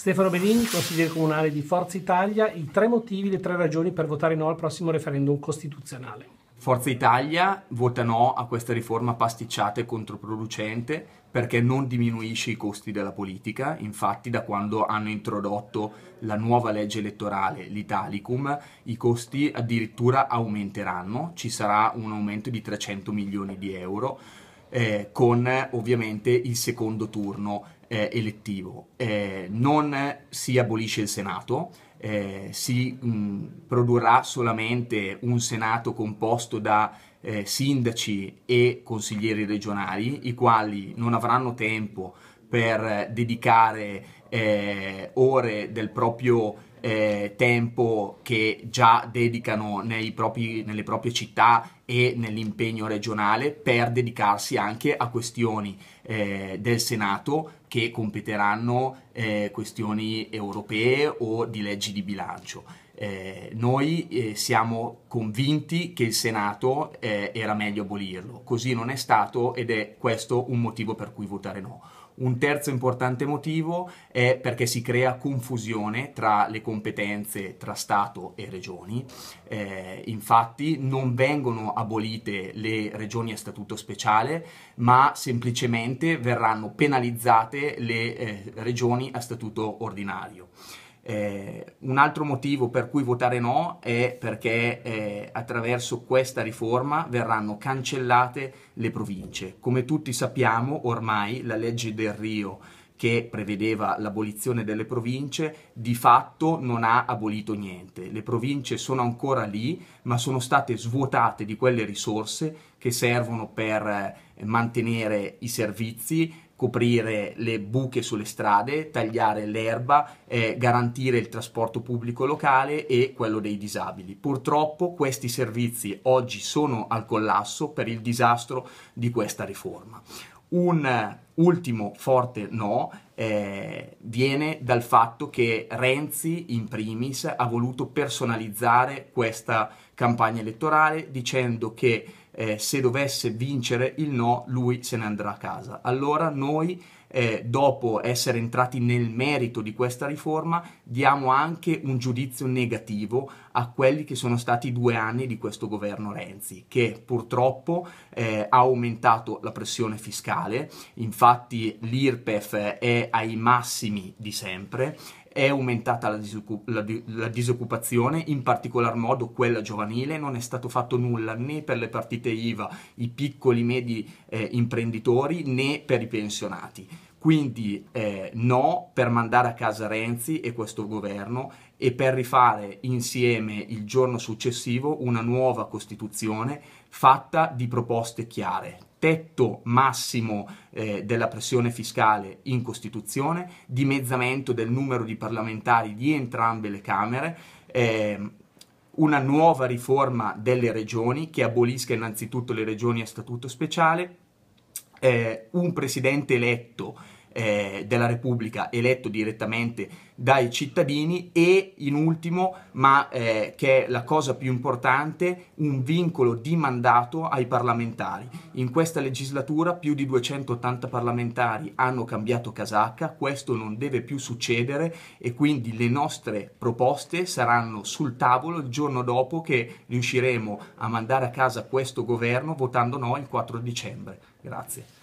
Stefano Benigni, consigliere comunale di Forza Italia, i tre motivi, le tre ragioni per votare no al prossimo referendum costituzionale. Forza Italia vota no a questa riforma pasticciata e controproducente perché non diminuisce i costi della politica, infatti da quando hanno introdotto la nuova legge elettorale, l'Italicum, i costi addirittura aumenteranno, ci sarà un aumento di 300 milioni di euro, eh, con ovviamente il secondo turno eh, elettivo, eh, non si abolisce il Senato, eh, si mh, produrrà solamente un Senato composto da eh, sindaci e consiglieri regionali, i quali non avranno tempo per dedicare eh, ore del proprio eh, tempo che già dedicano propri, nelle proprie città e nell'impegno regionale per dedicarsi anche a questioni eh, del Senato che competeranno eh, questioni europee o di leggi di bilancio. Eh, noi eh, siamo convinti che il Senato eh, era meglio abolirlo, così non è stato ed è questo un motivo per cui votare no. Un terzo importante motivo è perché si crea confusione tra le competenze tra Stato e regioni. Eh, infatti non vengono abolite le regioni a statuto speciale, ma semplicemente verranno penalizzate le eh, regioni a statuto ordinario. Eh, un altro motivo per cui votare no è perché eh, attraverso questa riforma verranno cancellate le province. Come tutti sappiamo ormai la legge del Rio che prevedeva l'abolizione delle province, di fatto non ha abolito niente. Le province sono ancora lì, ma sono state svuotate di quelle risorse che servono per eh, mantenere i servizi, coprire le buche sulle strade, tagliare l'erba, eh, garantire il trasporto pubblico locale e quello dei disabili. Purtroppo questi servizi oggi sono al collasso per il disastro di questa riforma. Un ultimo forte no eh, viene dal fatto che Renzi in primis ha voluto personalizzare questa campagna elettorale dicendo che eh, se dovesse vincere il no, lui se ne andrà a casa. Allora noi, eh, dopo essere entrati nel merito di questa riforma, diamo anche un giudizio negativo a quelli che sono stati i due anni di questo governo Renzi, che purtroppo eh, ha aumentato la pressione fiscale, infatti l'IRPEF è ai massimi di sempre, è aumentata la, disoccup- la, di- la, disoccupazione, in particolar modo quella giovanile, non è stato fatto nulla né per le partite IVA, i piccoli e medi eh, imprenditori, né per i pensionati. Quindi eh, no per mandare a casa Renzi e questo governo e per rifare insieme il giorno successivo una nuova Costituzione fatta di proposte chiare, tetto massimo eh, della pressione fiscale in Costituzione, dimezzamento del numero di parlamentari di entrambe le Camere, eh, una nuova riforma delle regioni che abolisca innanzitutto le regioni a statuto speciale, eh, un presidente eletto eh, della Repubblica eletto direttamente dai cittadini e in ultimo, ma eh, che è la cosa più importante, un vincolo di mandato ai parlamentari. In questa legislatura più di 280 parlamentari hanno cambiato casacca, questo non deve più succedere e quindi le nostre proposte saranno sul tavolo il giorno dopo che riusciremo a mandare a casa questo governo votando no il 4 dicembre. Grazie.